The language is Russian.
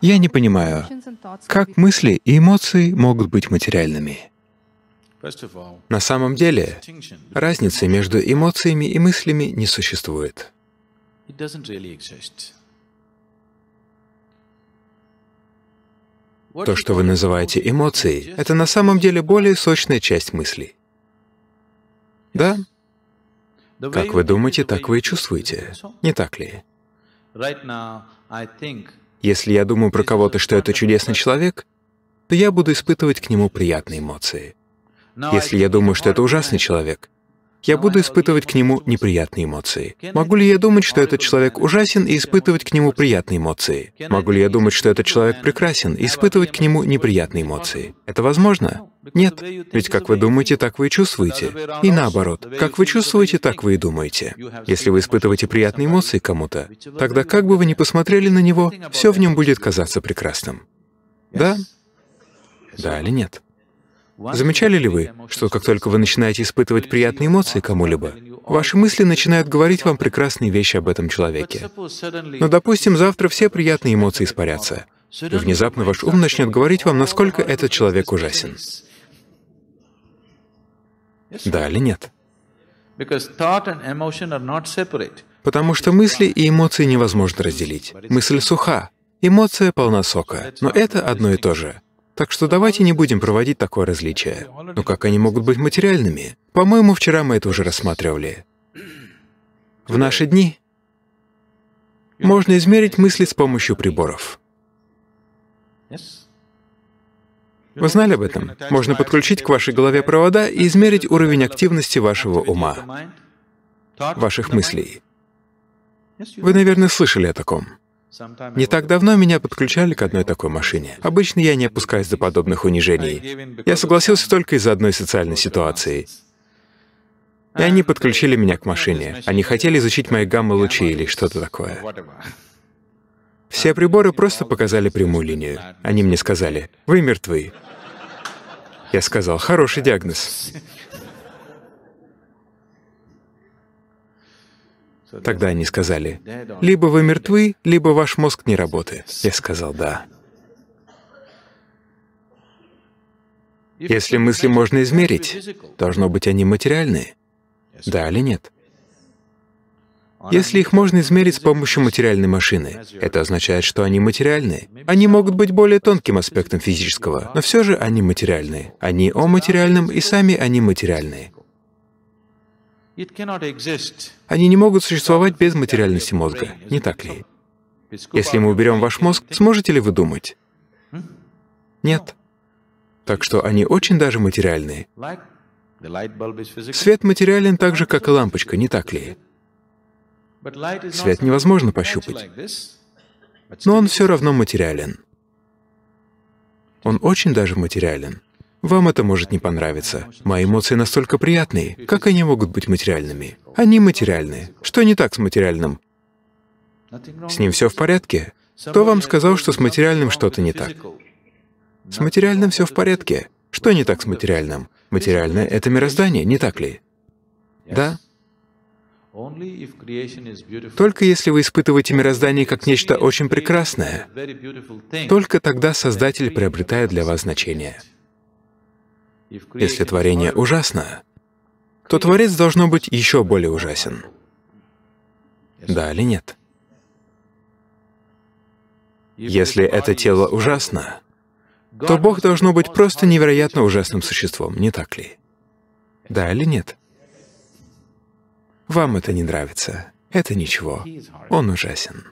Я не понимаю, как мысли и эмоции могут быть материальными. На самом деле, разницы между эмоциями и мыслями не существует. То, что вы называете эмоцией, это на самом деле более сочная часть мыслей. Да? Как вы думаете, так вы и чувствуете, не так ли? Если я думаю про кого-то, что это чудесный человек, то я буду испытывать к нему приятные эмоции. Если я думаю, что это ужасный человек, я буду испытывать к нему неприятные эмоции. Могу ли я думать, что этот человек ужасен, и испытывать к нему приятные эмоции? Могу ли я думать, что этот человек прекрасен, и испытывать к нему неприятные эмоции? Это возможно? Нет. Ведь как вы думаете, так вы и чувствуете. И наоборот, как вы чувствуете, так вы и думаете. Если вы испытываете приятные эмоции кому-то, тогда как бы вы ни посмотрели на него, все в нем будет казаться прекрасным. Да? Да или нет? Замечали ли вы, что как только вы начинаете испытывать приятные эмоции кому-либо, ваши мысли начинают говорить вам прекрасные вещи об этом человеке? Но, ну, допустим, завтра все приятные эмоции испарятся, и внезапно ваш ум начнет говорить вам, насколько этот человек ужасен. Да или нет? Потому что мысли и эмоции невозможно разделить. Мысль суха, эмоция полна сока, но это одно и то же. Так что давайте не будем проводить такое различие. Но ну как они могут быть материальными? По-моему, вчера мы это уже рассматривали. В наши дни можно измерить мысли с помощью приборов. Вы знали об этом? Можно подключить к вашей голове провода и измерить уровень активности вашего ума, ваших мыслей. Вы, наверное, слышали о таком. Не так давно меня подключали к одной такой машине. Обычно я не опускаюсь до подобных унижений. Я согласился только из-за одной социальной ситуации. И они подключили меня к машине. Они хотели изучить мои гамма-лучи или что-то такое. Все приборы просто показали прямую линию. Они мне сказали, «Вы мертвы». Я сказал, «Хороший диагноз». Тогда они сказали, либо вы мертвы, либо ваш мозг не работает. Я сказал, да. Если мысли можно измерить, должно быть, они материальные. Да или нет? Если их можно измерить с помощью материальной машины, это означает, что они материальные. Они могут быть более тонким аспектом физического, но все же они материальные. Они о материальном, и сами они материальные. Они не могут существовать без материальности мозга, не так ли? Если мы уберем ваш мозг, сможете ли вы думать? Нет. Так что они очень даже материальные. Свет материален так же, как и лампочка, не так ли? Свет невозможно пощупать. Но он все равно материален. Он очень даже материален. Вам это может не понравиться. Мои эмоции настолько приятные, как они могут быть материальными. Они материальные. Что не так с материальным? С ним все в порядке? Кто вам сказал, что с материальным что-то не так? С материальным все в порядке. Что не так с материальным? Материальное — это мироздание, не так ли? Да. Только если вы испытываете мироздание как нечто очень прекрасное, только тогда Создатель приобретает для вас значение. Если творение ужасно, то Творец должно быть еще более ужасен. Да или нет? Если это тело ужасно, то Бог должно быть просто невероятно ужасным существом, не так ли? Да или нет? Вам это не нравится. Это ничего. Он ужасен.